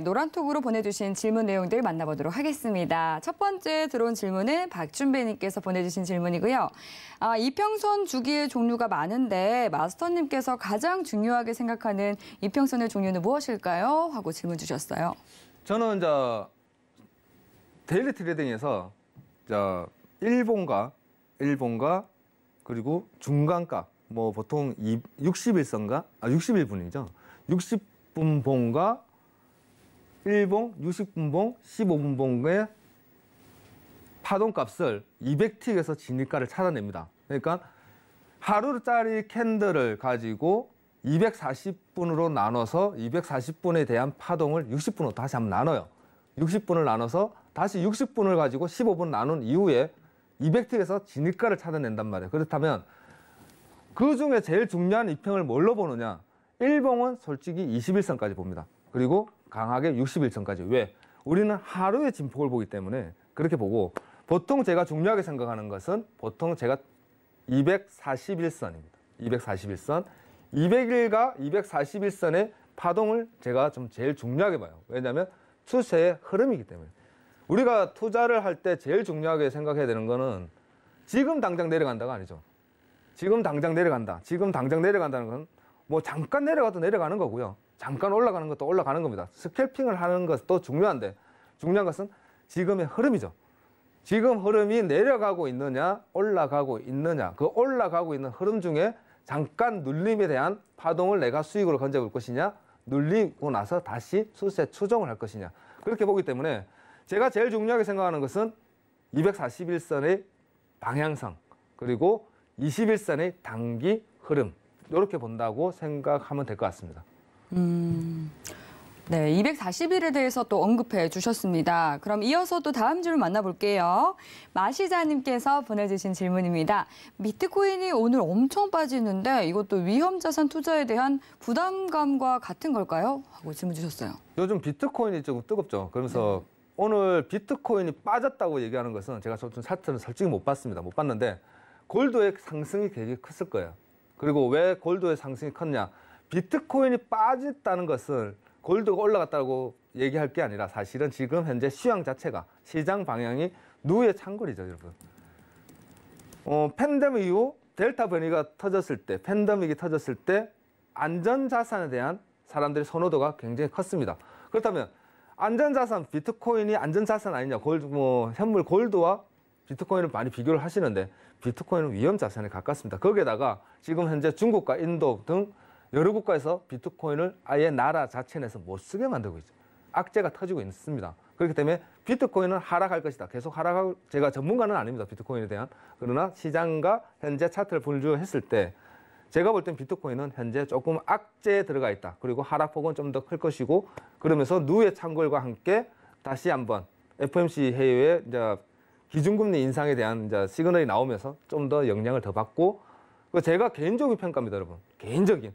노란톡으로 보내주신 질문 내용들 만나보도록 하겠습니다. 첫 번째 들어온 질문은 박준배님께서 보내주신 질문이고요. 아, 이평선 주기의 종류가 많은데 마스터님께서 가장 중요하게 생각하는 이평선의 종류는 무엇일까요? 하고 질문 주셨어요. 저는 저 데일리 트레딩에서저 일본과 일본과 그리고 중간값 뭐 보통 60일선가 아 60일분이죠. 60분 봉과 1봉, 60분봉, 15분봉의 파동값을 200틱에서 진입가를 찾아냅니다. 그러니까 하루짜리 캔들을 가지고 240분으로 나눠서 240분에 대한 파동을 60분으로 다시 한번 나눠요. 60분을 나눠서 다시 60분을 가지고 15분 나눈 이후에 200틱에서 진입가를 찾아낸단 말이에요. 그렇다면 그 중에 제일 중요한 이평을 뭘로 보느냐? 1봉은 솔직히 21선까지 봅니다. 그리고 강하게 6 1선까지 왜? 우리는 하루의 진폭을 보기 때문에 그렇게 보고 보통 제가 중요하게 생각하는 것은 보통 제가 241선입니다. 241선. 201과 241선의 파동을 제가 좀 제일 중요하게 봐요. 왜냐하면 추세의 흐름이기 때문에. 우리가 투자를 할 때 제일 중요하게 생각해야 되는 거는 지금 당장 내려간다가 아니죠. 지금 당장 내려간다. 지금 당장 내려간다는 건뭐 잠깐 내려가도 내려가는 거고요. 잠깐 올라가는 것도 올라가는 겁니다. 스캘핑을 하는 것도 중요한데 중요한 것은 지금의 흐름이죠. 지금 흐름이 내려가고 있느냐 올라가고 있느냐 그 올라가고 있는 흐름 중에 잠깐 눌림에 대한 파동을 내가 수익으로 건져볼 것이냐 눌리고 나서 다시 수세 추정을할 것이냐 그렇게 보기 때문에 제가 제일 중요하게 생각하는 것은 241선의 방향성 그리고 21선의 단기 흐름 이렇게 본다고 생각하면 될 것 같습니다. 음. 네, 240일에 대해서 또 언급해 주셨습니다. 그럼 이어서 또 다음 줄 만나볼게요. 마시자님께서 보내주신 질문입니다. 비트코인이 오늘 엄청 빠지는데 이것도 위험자산 투자에 대한 부담감과 같은 걸까요? 하고 질문 주셨어요. 요즘 비트코인이 조금 뜨겁죠. 그러면서 네. 오늘 비트코인이 빠졌다고 얘기하는 것은 제가 좀 차트는 솔직히 못 봤습니다. 못 봤는데 골드의 상승이 되게 컸을 거예요. 그리고 왜 골드의 상승이 컸냐? 비트코인이 빠졌다는 것은 골드가 올라갔다고 얘기할 게 아니라 사실은 지금 현재 시황 자체가 시장 방향이 누의 창궐이죠, 여러분. 어, 팬데믹 이후 델타 변이가 터졌을 때, 팬데믹이 터졌을 때 안전 자산에 대한 사람들의 선호도가 굉장히 컸습니다. 그렇다면 안전 자산, 비트코인이 안전 자산 아니냐, 골드, 뭐 현물 골드와 비트코인을 많이 비교를 하시는데 비트코인은 위험 자산에 가깝습니다. 거기에다가 지금 현재 중국과 인도 등 여러 국가에서 비트코인을 아예 나라 자체 내에서 못 쓰게 만들고 있죠. 악재가 터지고 있습니다. 그렇기 때문에 비트코인은 하락할 것이다. 계속 하락하고 제가 전문가는 아닙니다. 비트코인에 대한. 그러나 시장과 현재 차트를 분류했을 때 제가 볼 땐 비트코인은 현재 조금 악재에 들어가 있다. 그리고 하락폭은 좀 더 클 것이고 그러면서 누의 창궐과 함께 다시 한번 FOMC 회의에 이제 기준금리 인상에 대한 이제 시그널이 나오면서 좀 더 영향을 더 받고 그 제가 개인적인 평가입니다, 여러분. 개인적인.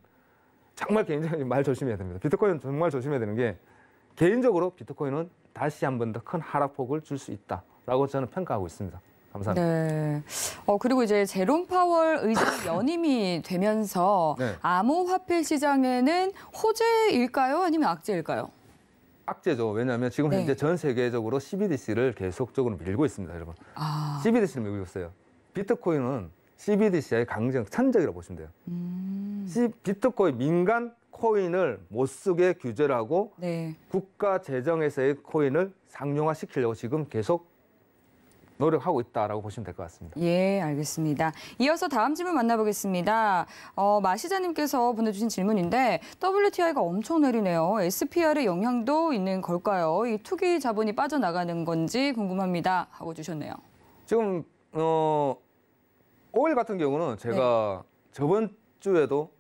정말 개인적으말 조심해야 됩니다. 비트코인 정말 조심해야 되는 게 개인적으로 비트코인은 다시 한 번 더 큰 하락폭을 줄 수 있다라고 저는 평가하고 있습니다. 감사합니다. 네. 어 그리고 이제 제롬 파월 의장 (laughs) 연임이 되면서 네. 암호화폐 시장에는 호재일까요? 아니면 악재일까요? 악재죠. 왜냐하면 지금 네. 현재 네. 전 세계적으로 CBDC를 계속적으로 밀고 있습니다, 여러분. 아... CBDC를 밀고 있어요. 비트코인은 CBDC의 강정 천적이라고 보시면 돼요. 음. 비트코인 민간 코인을 못 쓰게 규제를 고 네. 국가 재정에서의 코인을 상용화시키려고 지금 계속 노력하고 있다라고 보시면 될 것 같습니다. 예, 알겠습니다. 이어서 다음 질문 만나보겠습니다. 어, 마시자님께서 보내주신 질문인데 WTI가 엄청 내리네요. SPR의 영향도 있는 걸까요? 이 투기 자본이 빠져나가는 건지 궁금합니다. 하고 주셨네요. 지금 어, 오일 같은 경우는 제가 네. 저번 주에도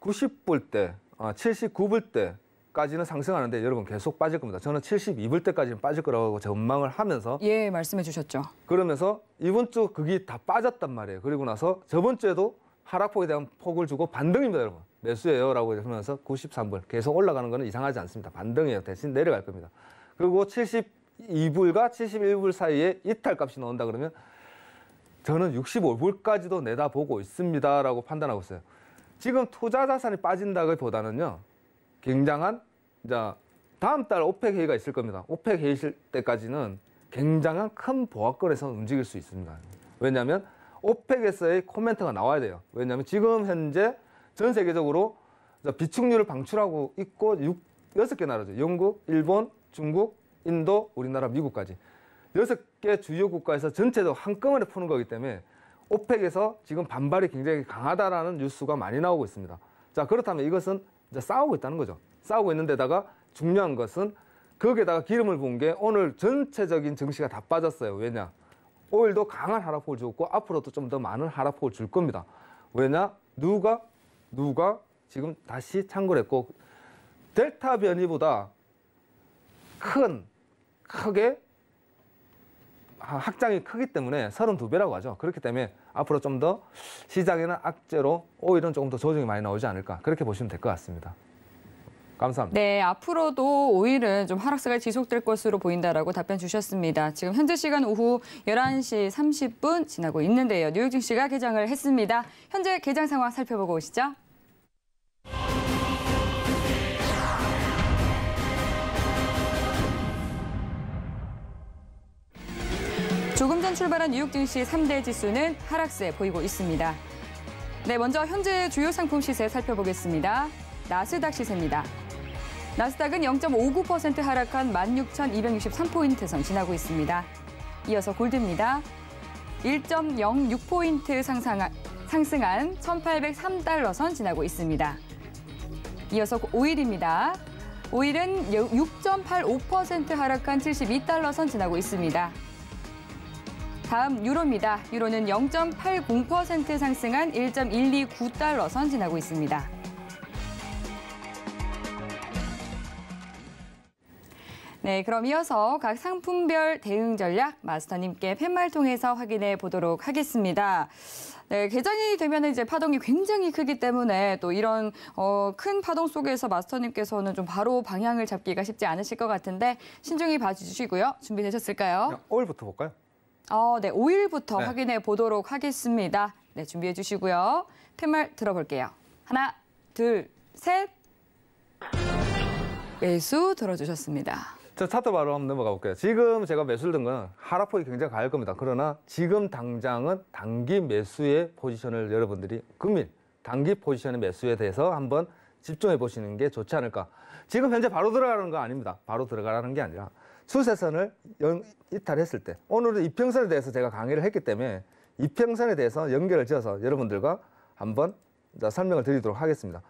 90불 때, 아, 79불 때까지는 상승하는데 여러분 계속 빠질 겁니다. 저는 72불 때까지는 빠질 거라고 전망을 하면서 예, 말씀해 주셨죠. 그러면서 이번 주 그게 다 빠졌단 말이에요. 그리고 나서 저번 주에도 하락폭에 대한 폭을 주고 반등입니다, 여러분. 매수예요 라고 하면서 93불 계속 올라가는 거는 이상하지 않습니다. 반등이에요. 대신 내려갈 겁니다. 그리고 72불과 71불 사이에 이탈값이 나온다 그러면 저는 65불까지도 내다보고 있습니다라고 판단하고 있어요. 지금 투자 자산이 빠진다기보다는요. 굉장한 자 다음 달 오펙 회의가 있을 겁니다. 오펙 회의 때까지는 굉장한 큰 보합권에서 움직일 수 있습니다. 왜냐하면 오펙에서의 코멘트가 나와야 돼요. 왜냐하면 지금 현재 전 세계적으로 비축률을 방출하고 있고 6, 6개 나라죠. 영국, 일본, 중국, 인도, 우리나라, 미국까지. 여섯 개 주요 국가에서 전체도 한꺼번에 푸는 거기 때문에 오펙에서 지금 반발이 굉장히 강하다라는 뉴스가 많이 나오고 있습니다. 자 그렇다면 이것은 이제 싸우고 있다는 거죠. 싸우고 있는데다가 중요한 것은 거기에다가 기름을 부은 게 오늘 전체적인 증시가 다 빠졌어요. 왜냐? 오일도 강한 하락폭을 줬고 앞으로도 좀 더 많은 하락폭을 줄 겁니다. 왜냐? 누가 누가 지금 다시 창궐 했고 델타 변이보다 큰 크게 학장이 크기 때문에 32배라고 하죠. 그렇기 때문에 앞으로 좀 더 시작에는 악재로 오일은 조금 더 조정이 많이 나오지 않을까 그렇게 보시면 될 것 같습니다. 감사합니다. 네, 앞으로도 오일은 좀 하락세가 지속될 것으로 보인다라고 답변 주셨습니다. 지금 현재 시간 오후 11시 30분 지나고 있는데요. 뉴욕증시가 개장을 했습니다. 현재 개장 상황 살펴보고 오시죠. 조금 전 출발한 뉴욕 증시 3대 지수는 하락세 보이고 있습니다. 네, 먼저 현재 주요 상품 시세 살펴보겠습니다. 나스닥 시세입니다. 나스닥은 0.59% 하락한 16,263포인트 선 지나고 있습니다. 이어서 골드입니다. 1.06포인트 상승한 1,803달러 선 지나고 있습니다. 이어서 오일입니다. 오일은 6.85% 하락한 72달러 선 지나고 있습니다. 다음 유로입니다. 유로는 0.80% 상승한 1.129달러 선진하고 있습니다. 네, 그럼 이어서 각 상품별 대응 전략 마스터님께 팻말 통해서 확인해 보도록 하겠습니다. 네, 개장이 되면 이제 파동이 굉장히 크기 때문에 또 이런 어, 큰 파동 속에서 마스터님께서는 좀 바로 방향을 잡기가 쉽지 않으실 것 같은데 신중히 봐주시고요. 준비되셨을까요? 오늘부터 볼까요? 어, 네, 5일부터 네. 확인해 보도록 하겠습니다. 네, 준비해 주시고요. 팻말 들어볼게요. 하나, 둘, 셋. 매수 들어주셨습니다. 자, 차트 바로 한번 넘어가 볼게요. 지금 제가 매수를 든 건 하락폭이 굉장히 가할 겁니다. 그러나 지금 당장은 단기 매수의 포지션을 여러분들이 금일 단기 포지션의 매수에 대해서 한번 집중해 보시는 게 좋지 않을까. 지금 현재 바로 들어가는 거 아닙니다. 바로 들어가라는 게 아니라 수세선을 연, 이탈했을 때 오늘은 이평선에 대해서 제가 강의를 했기 때문에 이평선에 대해서 연결을 지어서 여러분들과 한번 설명을 드리도록 하겠습니다.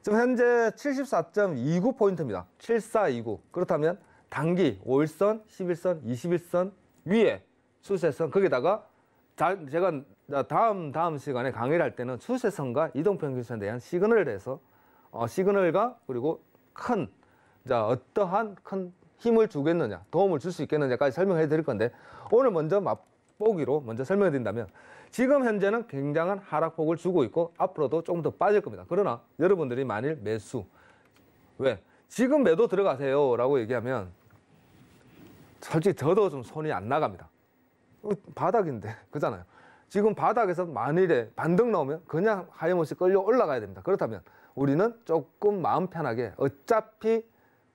지금 현재 74.29포인트입니다. 7429. 그렇다면 단기 5일선, 11선, 21선 위에 수세선 거기다가 다, 제가 다음 다음 시간에 강의를 할 때는 수세선과 이동평균선에 대한 시그널에 대해서 어, 시그널과 그리고 큰 자, 어떠한 큰 힘을 주겠느냐, 도움을 줄 수 있겠느냐까지 설명해 드릴 건데 오늘 먼저 맛보기로 먼저 설명해 드린다면 지금 현재는 굉장한 하락폭을 주고 있고 앞으로도 조금 더 빠질 겁니다. 그러나 여러분들이 만일 매수 왜 지금 매도 들어가세요라고 얘기하면 솔직히 저도 좀 손이 안 나갑니다. 바닥인데 (laughs) 그잖아요. 지금 바닥에서 만일에 반등 나오면 그냥 하염없이 끌려 올라가야 됩니다. 그렇다면 우리는 조금 마음 편하게 어차피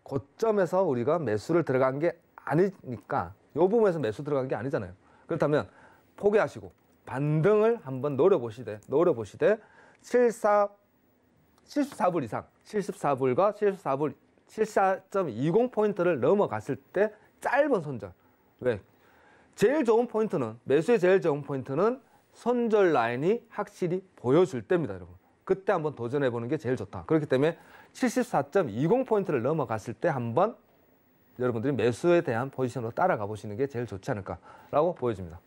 고점에서 우리가 매수를 들어간 게 아니니까 이 부분에서 매수 들어간 게 아니잖아요. 그렇다면 포기하시고 반등을 한번 노려보시되 노려보시되 74 74불 이상 74불과 74불 74.20 포인트를 넘어갔을 때 짧은 손절 왜 제일 좋은 포인트는 매수의 제일 좋은 포인트는 손절 라인이 확실히 보여줄 때입니다 여러분 그때 한번 도전해 보는 게 제일 좋다. 그렇기 때문에 74.20포인트를 넘어갔을 때 한번 여러분들이 매수에 대한 포지션으로 따라가 보시는 게 제일 좋지 않을까라고 보여집니다.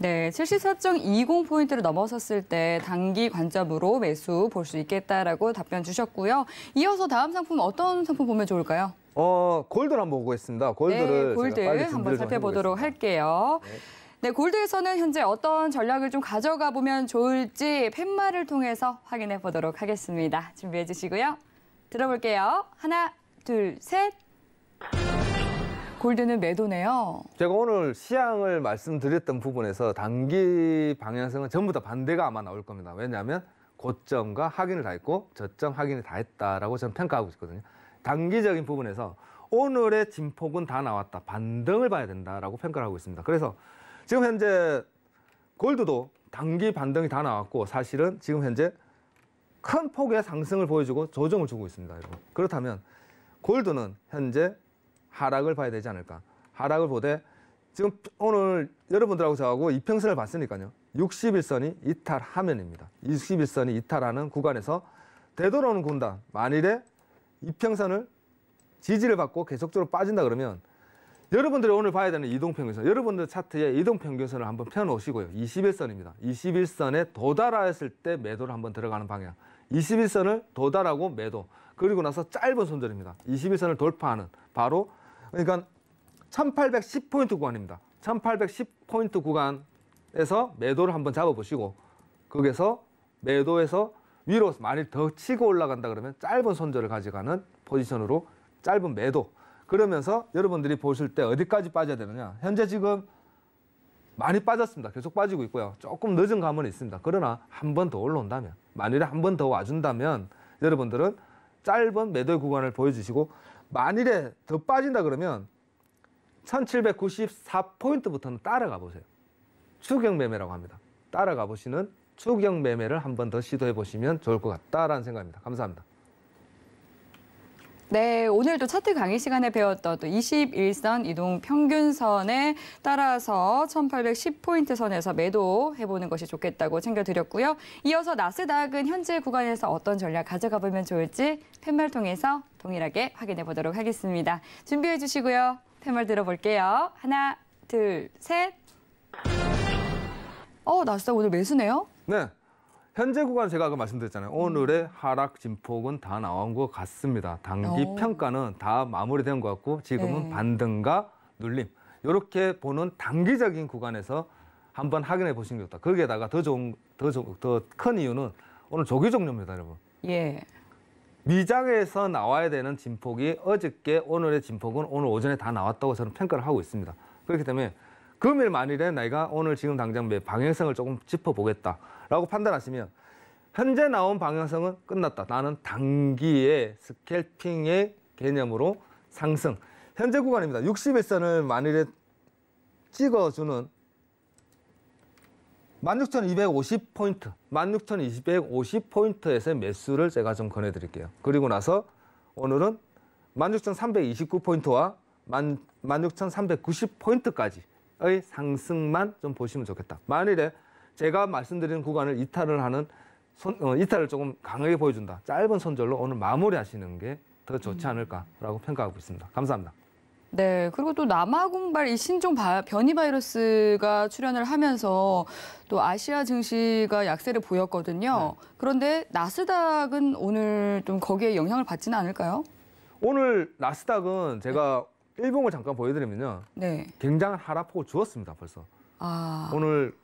네, 74.20포인트를 넘어섰을 때 단기 관점으로 매수 볼 수 있겠다라고 답변 주셨고요. 이어서 다음 상품 어떤 상품 보면 좋을까요? 어, 골드를 한번 보고 있습니다. 골드를 네, 골드 한번 살펴보도록 해보겠습니다. 할게요. 네. 네, 골드에서는 현재 어떤 전략을 좀 가져가 보면 좋을지 팻말을 통해서 확인해 보도록 하겠습니다. 준비해 주시고요. 들어볼게요. 하나, 둘, 셋. 골드는 매도네요. 제가 오늘 시향을 말씀드렸던 부분에서 단기 방향성은 전부 다 반대가 아마 나올 겁니다. 왜냐하면 고점과 하긴을 다 했고 저점 확인을다 했다라고 저는 평가하고 있거든요. 단기적인 부분에서 오늘의 진폭은 다 나왔다. 반등을 봐야 된다라고 평가를 하고 있습니다. 그래서 지금 현재 골드도 단기 반등이 다 나왔고 사실은 지금 현재 큰 폭의 상승을 보여주고 조정을 주고 있습니다. 여러분. 그렇다면 골드는 현재 하락을 봐야 되지 않을까. 하락을 보되 지금 오늘 여러분들하고 저하고 이평선을 봤으니까요. 6 0선이 이탈 하면입니다. 6 0선이 이탈하는 구간에서 되돌아오는 군단 만일에 이평선을 지지를 받고 계속적으로 빠진다 그러면 여러분들이 오늘 봐야 되는 이동평균선, 여러분들 차트에 이동평균선을 한번 펴놓으시고요. 21선입니다. 21선에 도달하였을 때 매도를 한번 들어가는 방향. 21선을 도달하고 매도. 그리고 나서 짧은 손절입니다. 21선을 돌파하는 바로 그러니까 1810포인트 구간입니다. 1810포인트 구간에서 매도를 한번 잡아보시고 거기서 매도에서 위로 많이 더 치고 올라간다 그러면 짧은 손절을 가져가는 포지션으로 짧은 매도 그러면서 여러분들이 보실 때 어디까지 빠져야 되느냐. 현재 지금 많이 빠졌습니다. 계속 빠지고 있고요. 조금 늦은 감은 있습니다. 그러나 한 번 더 올라온다면, 만일에 한 번 더 와준다면 여러분들은 짧은 매도 의 구간을 보여주시고 만일에 더 빠진다 그러면 1794포인트부터는 따라가 보세요. 추격 매매라고 합니다. 따라가 보시는 추격 매매를 한 번 더 시도해 보시면 좋을 것 같다라는 생각입니다. 감사합니다. 네, 오늘도 차트 강의 시간에 배웠던 또 21선 이동 평균선에 따라서 1810포인트 선에서 매도해보는 것이 좋겠다고 챙겨드렸고요. 이어서 나스닥은 현재 구간에서 어떤 전략 가져가 보면 좋을지 팻말 통해서 동일하게 확인해 보도록 하겠습니다. 준비해 주시고요. 팻말 들어볼게요. 하나, 둘, 셋. 어, 나스닥 오늘 매수네요? 네. 현재 구간 제가 아까 말씀드렸잖아요. 음. 오늘의 음. 하락 진폭은 다 나온 것 같습니다. 당기 오. 어. 평가는 다 마무리된 것 같고 지금은 네. 반등과 눌림 이렇게 보는 단기적인 구간에서 한번 확인해 보시는 게 좋다. 거기에다가 더 좋은 더 더 큰 이유는 오늘 조기 종료입니다, 여러분. 예. 미장에서 나와야 되는 진폭이 어저께 오늘의 진폭은 오늘 오전에 다 나왔다고 저는 평가를 하고 있습니다. 그렇기 때문에 금일 만일에 내가 오늘 지금 당장 방향성을 조금 짚어보겠다. 라고 판단하시면 현재 나온 방향성은 끝났다. 나는 단기의 스캘핑의 개념으로 상승. 현재 구간입니다. 61선을 만일에 찍어주는 16,250포인트, 16,250포인트에서 매수를 제가 좀 권해드릴게요. 그리고 나서 오늘은 16,329포인트와 16,390포인트까지의 상승만 좀 보시면 좋겠다. 만일에 제가 말씀드리는 구간을 이탈을 하는 손, 어, 이탈을 조금 강하게 보여준다. 짧은 손절로 오늘 마무리하시는 게 더 좋지 음. 않을까라고 평가하고 있습니다. 감사합니다. 네, 그리고 또 남아공발 이 신종 바, 변이 바이러스가 출현을 하면서 또 아시아 증시가 약세를 보였거든요. 네. 그런데 나스닥은 오늘 좀 거기에 영향을 받지는 않을까요? 오늘 나스닥은 제가 네. 일봉을 잠깐 보여드리면요. 네. 굉장한 하락폭을 주었습니다, 벌써. 아... 오늘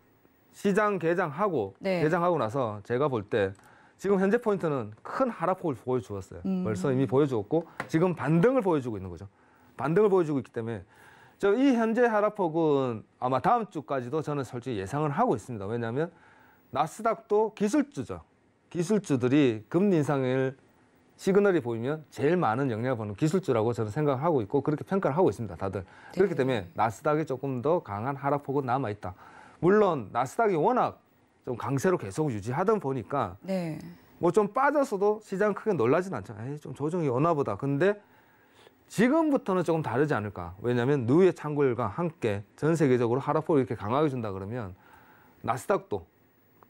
시장 개장하고 네. 개장하고 나서 제가 볼 때 지금 현재 포인트는 큰 하락폭을 보여주었어요. 음. 벌써 이미 보여주었고 지금 반등을 보여주고 있는 거죠. 반등을 보여주고 있기 때문에 저이 현재 하락폭은 아마 다음 주까지도 저는 솔직히 예상을 하고 있습니다. 왜냐하면 나스닥도 기술주죠. 기술주들이 금리 인상을 시그널이 보이면 제일 많은 영향을 보는 기술주라고 저는 생각 하고 있고 그렇게 평가를 하고 있습니다. 다들. 네. 그렇기 때문에 나스닥이 조금 더 강한 하락폭은 남아 있다. 물론 나스닥이 워낙 좀 강세로 계속 유지하던 보니까 네. 뭐좀 빠졌어도 시장 크게 놀라진 않죠. 에이, 좀 조정이 오나 보다. 근데 지금부터는 조금 다르지 않을까. 왜냐하면 누의 창궐과 함께 전 세계적으로 하락폭을 이렇게 강하게 준다 그러면 나스닥도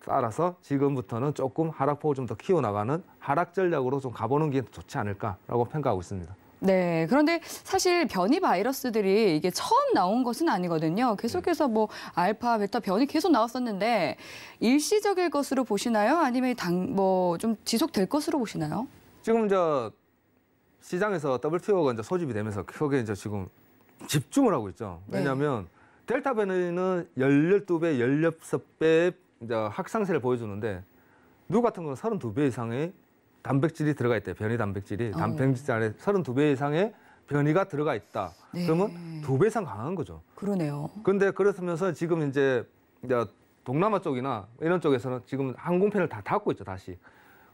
따라서 지금부터는 조금 하락폭을 좀 더 키워나가는 하락 전략으로 좀 가보는 게 좋지 않을까라고 평가하고 있습니다. 네, 그런데 사실 변이 바이러스들이 이게 처음 나온 것은 아니거든요. 네. 계속해서 뭐 알파, 베타 변이 계속 나왔었는데 일시적일 것으로 보시나요? 아니면 당 뭐 좀 지속될 것으로 보시나요? 지금 저 시장에서 WTO가 이제 소집이 되면서 크게 이제 지금 집중을 하고 있죠. 왜냐하면 네. 델타 변이는 열열두 배 열여섯 배 이제 확상세를 보여주는데 누 같은 건우는 32배 이상의 단백질이 들어가 있대요. 변이 단백질이. 어. 단백질 안에 서른 두배 이상의 변이가 들어가 있다. 네. 그러면 두배 이상 강한 거죠. 그러네요. 근데 그렇으면서 지금 이제 동남아 쪽이나 이런 쪽에서는 지금 항공편을 다 닫고 있죠, 다시.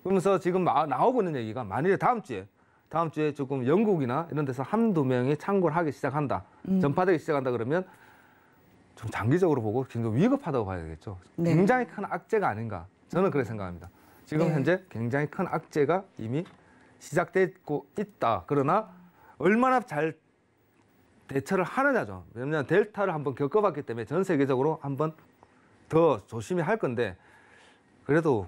그러면서 지금 나오고 있는 얘기가 만일에 다음 주에 다음 주에 조금 영국이나 이런 데서 한두 명이 창궐 하기 시작한다. 음. 전파되기 시작한다 그러면 좀 장기적으로 보고 굉장히 위급하다고 봐야 되겠죠. 네. 굉장히 큰 악재가 아닌가. 저는 그렇게 생각합니다. 지금 네. 현재 굉장히 큰 악재가 이미 시작되고 있다. 그러나 얼마나 잘 대처를 하느냐죠. 왜냐하면 델타를 한번 겪어봤기 때문에 전 세계적으로 한번 더 조심히 할 건데 그래도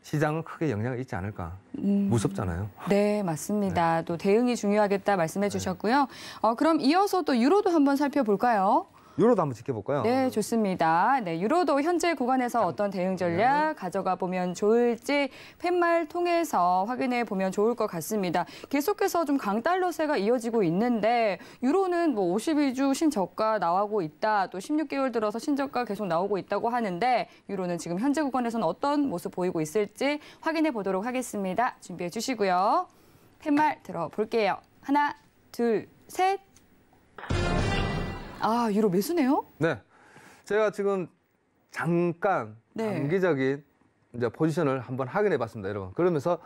시장은 크게 영향이 있지 않을까 음. 무섭잖아요. 네, 맞습니다. 네. 또 대응이 중요하겠다 말씀해 네. 주셨고요. 네. 어, 그럼 이어서 또 유로도 한번 살펴볼까요? 유로도 한번 지켜볼까요? 네, 좋습니다. 네, 유로도 현재 구간에서 어떤 대응 전략 가져가 보면 좋을지 팻말 통해서 확인해 보면 좋을 것 같습니다. 계속해서 좀 강달러세가 이어지고 있는데 유로는 뭐 52주 신저가 나오고 있다. 또 16개월 들어서 신저가 계속 나오고 있다고 하는데 유로는 지금 현재 구간에서는 어떤 모습 보이고 있을지 확인해 보도록 하겠습니다. 준비해 주시고요. 팻말 들어볼게요. 하나, 둘, 셋. 아, 유로 매수네요? 네. 제가 지금 잠깐 네. 단기적인 이제 포지션을 한번 확인해 봤습니다, 여러분. 그러면서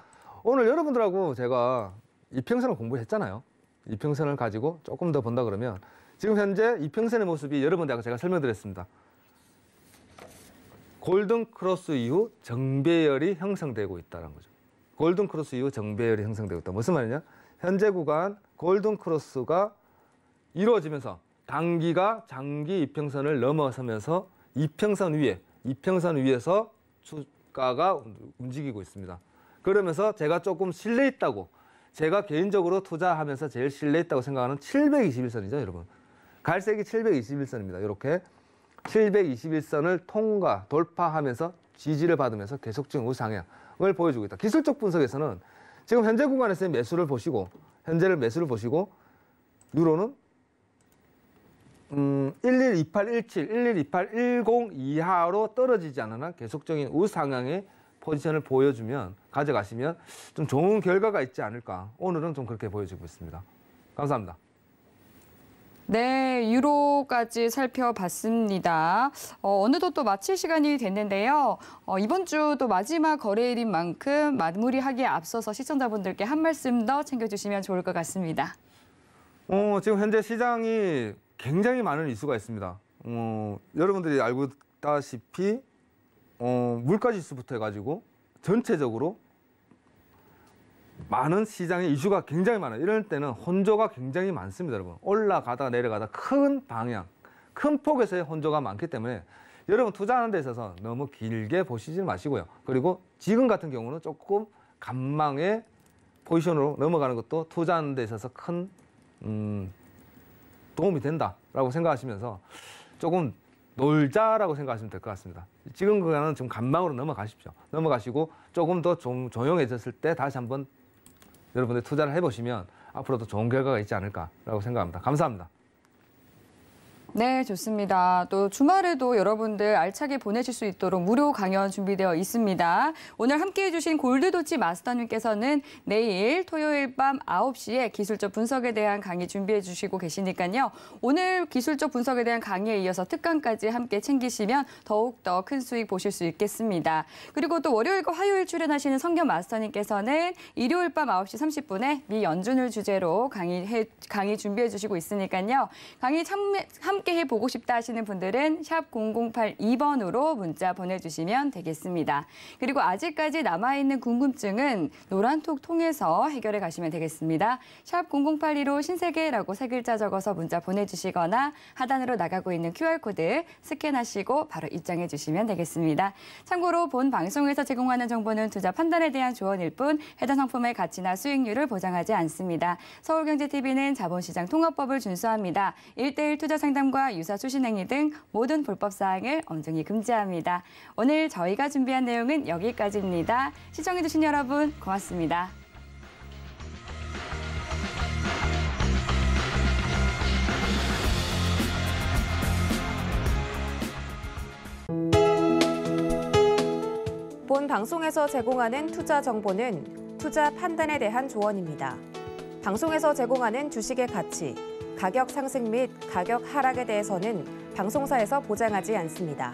오늘 여러분들하고 제가 이평선을 공부했잖아요. 이평선을 가지고 조금 더 본다 그러면 지금 현재 이평선의 모습이 여러분들하고 제가 설명드렸습니다. 골든 크로스 이후 정배열이 형성되고 있다는 거죠. 골든 크로스 이후 정배열이 형성되고 있다. 무슨 말이냐? 현재 구간 골든 크로스가 이루어지면서 단기가 장기 이평선을 넘어서면서 이평선 위에 이평선 위에서 주가가 움직이고 있습니다. 그러면서 제가 조금 실내 있다고 제가 개인적으로 투자하면서 제일 실내 있다고 생각하는 721선이죠, 여러분. 갈색이 721선입니다. 이렇게 721선을 통과 돌파하면서 지지를 받으면서 계속적인 우상향을 그 보여주고 있다. 기술적 분석에서는 지금 현재 구간에서 매수를 보시고 현재를 매수를 보시고 유로는 음, 112817, 112810 이하로 떨어지지 않으나 계속적인 우상향의 포지션을 보여주면 가져가시면 좀 좋은 결과가 있지 않을까. 오늘은 좀 그렇게 보여지고 있습니다. 감사합니다. 네, 유로까지 살펴봤습니다. 어, 어느덧 또 마칠 시간이 됐는데요. 어, 이번 주 또 마지막 거래일인 만큼 마무리하기에 앞서서 시청자분들께 한 말씀 더 챙겨주시면 좋을 것 같습니다. 어, 지금 현재 시장이 굉장히 많은 이슈가 있습니다. 어, 여러분들이 알고 있다시피 어, 물가 지수부터 해가지고 전체적으로 많은 시장의 이슈가 굉장히 많아요. 이럴 때는 혼조가 굉장히 많습니다, 여러분. 올라가다 내려가다 큰 방향, 큰 폭에서의 혼조가 많기 때문에 여러분 투자하는 데 있어서 너무 길게 보시지 마시고요. 그리고 지금 같은 경우는 조금 간망의 포지션으로 넘어가는 것도 투자하는 데 있어서 큰 음, 도움이 된다라고 생각하시면서 조금 놀자라고 생각하시면 될 것 같습니다. 지금 그거는 좀 간망으로 넘어가십시오. 넘어가시고 조금 더좀 조용해졌을 때 다시 한번 여러분들 투자를 해보시면 앞으로도 좋은 결과가 있지 않을까라고 생각합니다. 감사합니다. 네, 좋습니다. 또 주말에도 여러분들 알차게 보내실 수 있도록 무료 강연 준비되어 있습니다. 오늘 함께해 주신 골드도치 마스터님께서는 내일 토요일 밤 9시에 기술적 분석에 대한 강의 준비해 주시고 계시니까요. 오늘 기술적 분석에 대한 강의에 이어서 특강까지 함께 챙기시면 더욱더 큰 수익 보실 수 있겠습니다. 그리고 또 월요일과 화요일 출연하시는 성경 마스터님께서는 일요일 밤 9시 30분에 미 연준을 주제로 강의, 해, 강의 준비해 주시고 있으니까요. 강의 참, 함 함께 해보고 싶다 하시는 분들은 샵 0082번으로 문자 보내주시면 되겠습니다. 그리고 아직까지 남아있는 궁금증은 노란톡 통해서 해결해 가시면 되겠습니다. 샵 0082로 신세계라고 세 글자 적어서 문자 보내주시거나 하단으로 나가고 있는 QR코드 스캔하시고 바로 입장해 주시면 되겠습니다. 참고로 본 방송에서 제공하는 정보는 투자 판단에 대한 조언일 뿐 해당 상품의 가치나 수익률을 보장하지 않습니다. 서울경제TV는 자본시장 통합법을 준수합니다. 1대1 투자 상담 성희과 유사 수신행위 등 모든 불법 사항을 엄중히 금지합니다. 오늘 저희가 준비한 내용은 여기까지입니다. 시청해주신 여러분 고맙습니다. 본 방송에서 제공하는 투자 정보는 투자 판단에 대한 조언입니다. 방송에서 제공하는 주식의 가치, 가격 상승 및 가격 하락에 대해서는 방송사에서 보장하지 않습니다.